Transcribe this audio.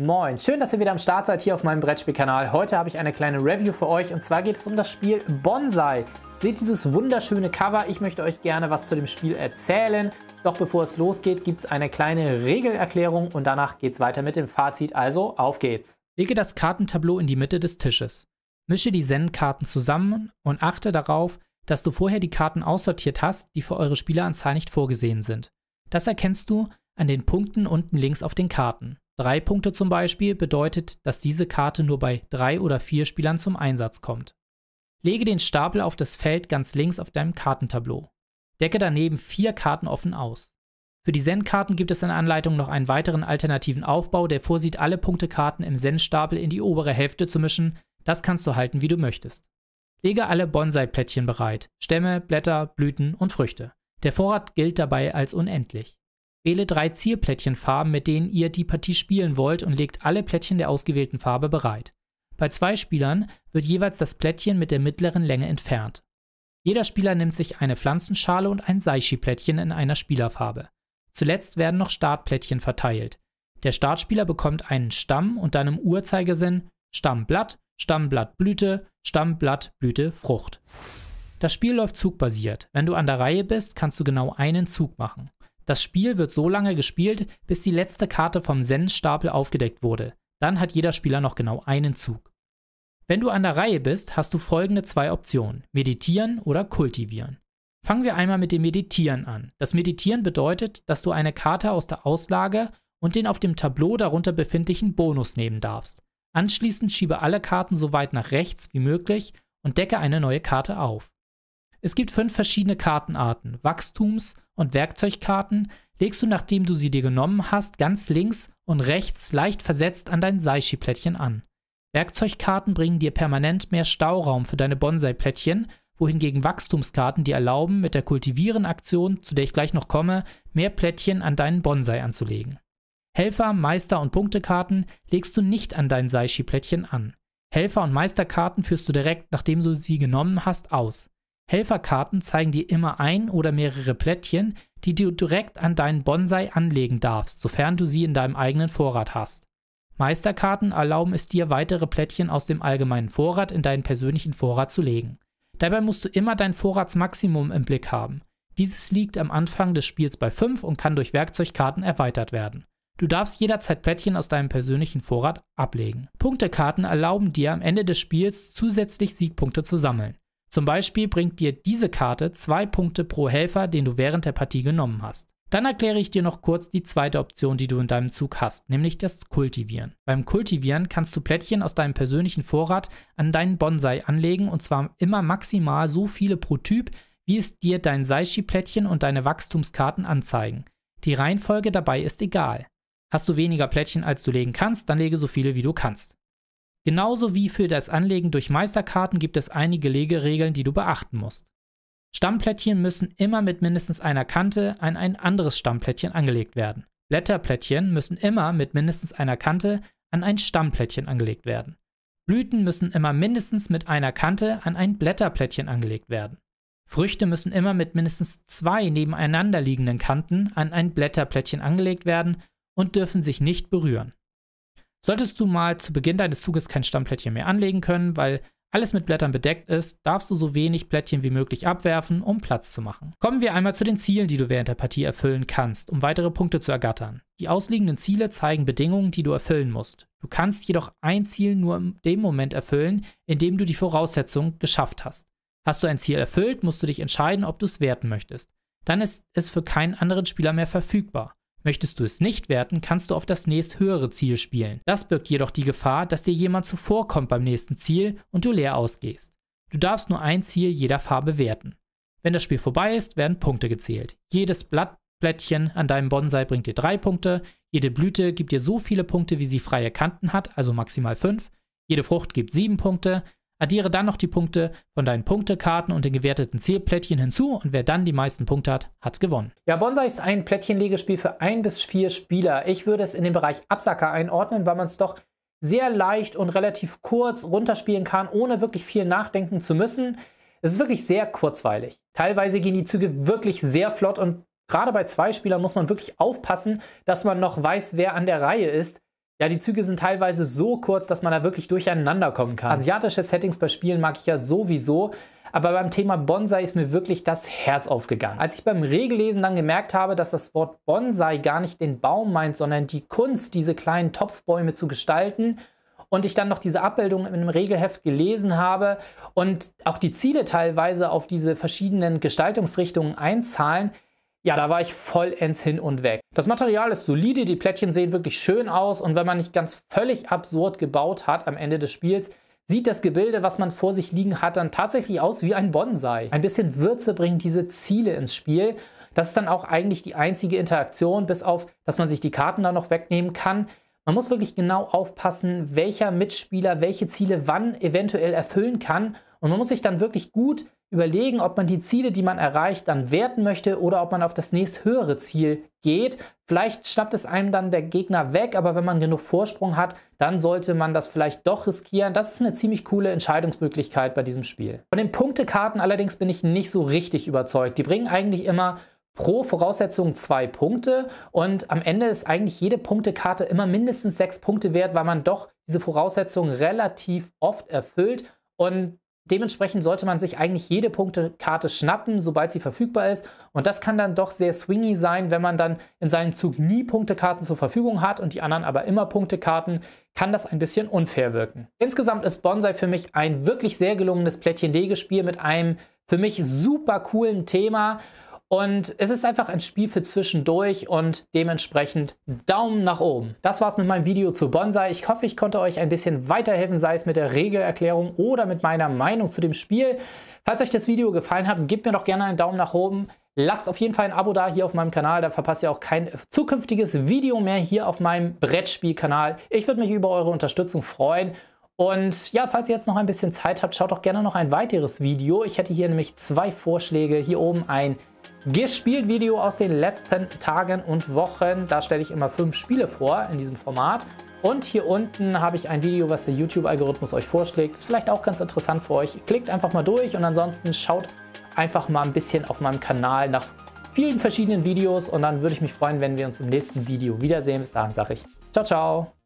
Moin, schön, dass ihr wieder am Start seid hier auf meinem Brettspielkanal. Heute habe ich eine kleine Review für euch und zwar geht es um das Spiel Bonsai. Seht dieses wunderschöne Cover, ich möchte euch gerne was zu dem Spiel erzählen. Doch bevor es losgeht, gibt es eine kleine Regelerklärung und danach geht es weiter mit dem Fazit, also auf geht's. Lege das Kartentableau in die Mitte des Tisches. Mische die Zen-Karten zusammen und achte darauf, dass du vorher die Karten aussortiert hast, die für eure Spieleranzahl nicht vorgesehen sind. Das erkennst du an den Punkten unten links auf den Karten. Drei Punkte zum Beispiel bedeutet, dass diese Karte nur bei drei oder vier Spielern zum Einsatz kommt. Lege den Stapel auf das Feld ganz links auf deinem Kartentableau. Decke daneben vier Karten offen aus. Für die Zen-Karten gibt es in Anleitung noch einen weiteren alternativen Aufbau, der vorsieht, alle Punktekarten im Zen-Stapel in die obere Hälfte zu mischen. Das kannst du halten, wie du möchtest. Lege alle Bonsai-Plättchen bereit: Stämme, Blätter, Blüten und Früchte. Der Vorrat gilt dabei als unendlich. Wähle drei Zierplättchenfarben, mit denen ihr die Partie spielen wollt und legt alle Plättchen der ausgewählten Farbe bereit. Bei zwei Spielern wird jeweils das Plättchen mit der mittleren Länge entfernt. Jeder Spieler nimmt sich eine Pflanzenschale und ein Saishi-Plättchen in einer Spielerfarbe. Zuletzt werden noch Startplättchen verteilt. Der Startspieler bekommt einen Stamm und dann im Uhrzeigersinn Stammblatt, Stammblattblüte, Stammblattblüte, Frucht. Das Spiel läuft zugbasiert. Wenn du an der Reihe bist, kannst du genau einen Zug machen. Das Spiel wird so lange gespielt, bis die letzte Karte vom Zen-Stapel aufgedeckt wurde. Dann hat jeder Spieler noch genau einen Zug. Wenn du an der Reihe bist, hast du folgende zwei Optionen: Meditieren oder Kultivieren. Fangen wir einmal mit dem Meditieren an. Das Meditieren bedeutet, dass du eine Karte aus der Auslage und den auf dem Tableau darunter befindlichen Bonus nehmen darfst. Anschließend schiebe alle Karten so weit nach rechts wie möglich und decke eine neue Karte auf. Es gibt fünf verschiedene Kartenarten: Wachstums- und Werkzeugkarten legst du, nachdem du sie dir genommen hast, ganz links und rechts leicht versetzt an dein Saishi-Plättchen an. Werkzeugkarten bringen dir permanent mehr Stauraum für deine Bonsai-Plättchen, wohingegen Wachstumskarten dir erlauben, mit der Kultivieren-Aktion, zu der ich gleich noch komme, mehr Plättchen an deinen Bonsai anzulegen. Helfer, Meister und Punktekarten legst du nicht an dein Saishi-Plättchen an. Helfer- und Meisterkarten führst du direkt, nachdem du sie genommen hast, aus. Helferkarten zeigen dir immer ein oder mehrere Plättchen, die du direkt an deinen Bonsai anlegen darfst, sofern du sie in deinem eigenen Vorrat hast. Meisterkarten erlauben es dir, weitere Plättchen aus dem allgemeinen Vorrat in deinen persönlichen Vorrat zu legen. Dabei musst du immer dein Vorratsmaximum im Blick haben. Dieses liegt am Anfang des Spiels bei 5 und kann durch Werkzeugkarten erweitert werden. Du darfst jederzeit Plättchen aus deinem persönlichen Vorrat ablegen. Punktekarten erlauben dir am Ende des Spiels zusätzlich Siegpunkte zu sammeln. Zum Beispiel bringt dir diese Karte zwei Punkte pro Helfer, den du während der Partie genommen hast. Dann erkläre ich dir noch kurz die zweite Option, die du in deinem Zug hast, nämlich das Kultivieren. Beim Kultivieren kannst du Plättchen aus deinem persönlichen Vorrat an deinen Bonsai anlegen und zwar immer maximal so viele pro Typ, wie es dir dein Saishi-Plättchen und deine Wachstumskarten anzeigen. Die Reihenfolge dabei ist egal. Hast du weniger Plättchen, als du legen kannst, dann lege so viele, wie du kannst. Genauso wie für das Anlegen durch Meisterkarten gibt es einige Legeregeln, die du beachten musst. Stammplättchen müssen immer mit mindestens einer Kante an ein anderes Stammplättchen angelegt werden. Blätterplättchen müssen immer mit mindestens einer Kante an ein Stammplättchen angelegt werden. Blüten müssen immer mindestens mit einer Kante an ein Blätterplättchen angelegt werden. Früchte müssen immer mit mindestens zwei nebeneinander liegenden Kanten an ein Blätterplättchen angelegt werden und dürfen sich nicht berühren. Solltest du mal zu Beginn deines Zuges kein Stammplättchen mehr anlegen können, weil alles mit Blättern bedeckt ist, darfst du so wenig Plättchen wie möglich abwerfen, um Platz zu machen. Kommen wir einmal zu den Zielen, die du während der Partie erfüllen kannst, um weitere Punkte zu ergattern. Die ausliegenden Ziele zeigen Bedingungen, die du erfüllen musst. Du kannst jedoch ein Ziel nur in dem Moment erfüllen, in dem du die Voraussetzung geschafft hast. Hast du ein Ziel erfüllt, musst du dich entscheiden, ob du es werten möchtest. Dann ist es für keinen anderen Spieler mehr verfügbar. Möchtest du es nicht werten, kannst du auf das nächst höhere Ziel spielen. Das birgt jedoch die Gefahr, dass dir jemand zuvorkommt beim nächsten Ziel und du leer ausgehst. Du darfst nur ein Ziel jeder Farbe werten. Wenn das Spiel vorbei ist, werden Punkte gezählt. Jedes Blattblättchen an deinem Bonsai bringt dir 3 Punkte, jede Blüte gibt dir so viele Punkte, wie sie freie Kanten hat, also maximal 5, jede Frucht gibt 7 Punkte, Addiere dann noch die Punkte von deinen Punktekarten und den gewerteten Zielplättchen hinzu und wer dann die meisten Punkte hat, hat gewonnen. Ja, Bonsai ist ein Plättchenlegespiel für ein bis vier Spieler. Ich würde es in den Bereich Absacker einordnen, weil man es doch sehr leicht und relativ kurz runterspielen kann, ohne wirklich viel nachdenken zu müssen. Es ist wirklich sehr kurzweilig. Teilweise gehen die Züge wirklich sehr flott und gerade bei zwei Spielern muss man wirklich aufpassen, dass man noch weiß, wer an der Reihe ist. Ja, die Züge sind teilweise so kurz, dass man da wirklich durcheinander kommen kann. Asiatische Settings bei Spielen mag ich ja sowieso. Aber beim Thema Bonsai ist mir wirklich das Herz aufgegangen. Als ich beim Regellesen dann gemerkt habe, dass das Wort Bonsai gar nicht den Baum meint, sondern die Kunst, diese kleinen Topfbäume zu gestalten, und ich dann noch diese Abbildung in einem Regelheft gelesen habe und auch die Ziele teilweise auf diese verschiedenen Gestaltungsrichtungen einzahlen, ja, da war ich vollends hin und weg. Das Material ist solide, die Plättchen sehen wirklich schön aus und wenn man nicht ganz völlig absurd gebaut hat am Ende des Spiels, sieht das Gebilde, was man vor sich liegen hat, dann tatsächlich aus wie ein Bonsai. Ein bisschen Würze bringen diese Ziele ins Spiel. Das ist dann auch eigentlich die einzige Interaktion, bis auf, dass man sich die Karten dann noch wegnehmen kann. Man muss wirklich genau aufpassen, welcher Mitspieler welche Ziele wann eventuell erfüllen kann. Und man muss sich dann wirklich gut überlegen, ob man die Ziele, die man erreicht, dann werten möchte oder ob man auf das nächsthöhere Ziel geht. Vielleicht schnappt es einem dann der Gegner weg, aber wenn man genug Vorsprung hat, dann sollte man das vielleicht doch riskieren. Das ist eine ziemlich coole Entscheidungsmöglichkeit bei diesem Spiel. Von den Punktekarten allerdings bin ich nicht so richtig überzeugt. Die bringen eigentlich immer pro Voraussetzung zwei Punkte und am Ende ist eigentlich jede Punktekarte immer mindestens sechs Punkte wert, weil man doch diese Voraussetzungen relativ oft erfüllt und Dementsprechend sollte man sich eigentlich jede Punktekarte schnappen, sobald sie verfügbar ist. Und das kann dann doch sehr swingy sein, wenn man dann in seinem Zug nie Punktekarten zur Verfügung hat und die anderen aber immer Punktekarten, kann das ein bisschen unfair wirken. Insgesamt ist Bonsai für mich ein wirklich sehr gelungenes Plättchen-Legespiel mit einem für mich super coolen Thema und es ist einfach ein Spiel für zwischendurch und dementsprechend Daumen nach oben. Das war's mit meinem Video zu Bonsai. Ich hoffe, ich konnte euch ein bisschen weiterhelfen, sei es mit der Regelerklärung oder mit meiner Meinung zu dem Spiel. Falls euch das Video gefallen hat, gebt mir doch gerne einen Daumen nach oben. Lasst auf jeden Fall ein Abo da hier auf meinem Kanal, da verpasst ihr auch kein zukünftiges Video mehr hier auf meinem Brettspielkanal. Ich würde mich über eure Unterstützung freuen. Und ja, falls ihr jetzt noch ein bisschen Zeit habt, schaut doch gerne noch ein weiteres Video. Ich hätte hier nämlich zwei Vorschläge. Hier oben ein Gespielt-Video aus den letzten Tagen und Wochen. Da stelle ich immer fünf Spiele vor in diesem Format. Und hier unten habe ich ein Video, was der YouTube-Algorithmus euch vorschlägt. Ist vielleicht auch ganz interessant für euch. Klickt einfach mal durch und ansonsten schaut einfach mal ein bisschen auf meinem Kanal nach vielen verschiedenen Videos und dann würde ich mich freuen, wenn wir uns im nächsten Video wiedersehen. Bis dahin sage ich ciao, ciao.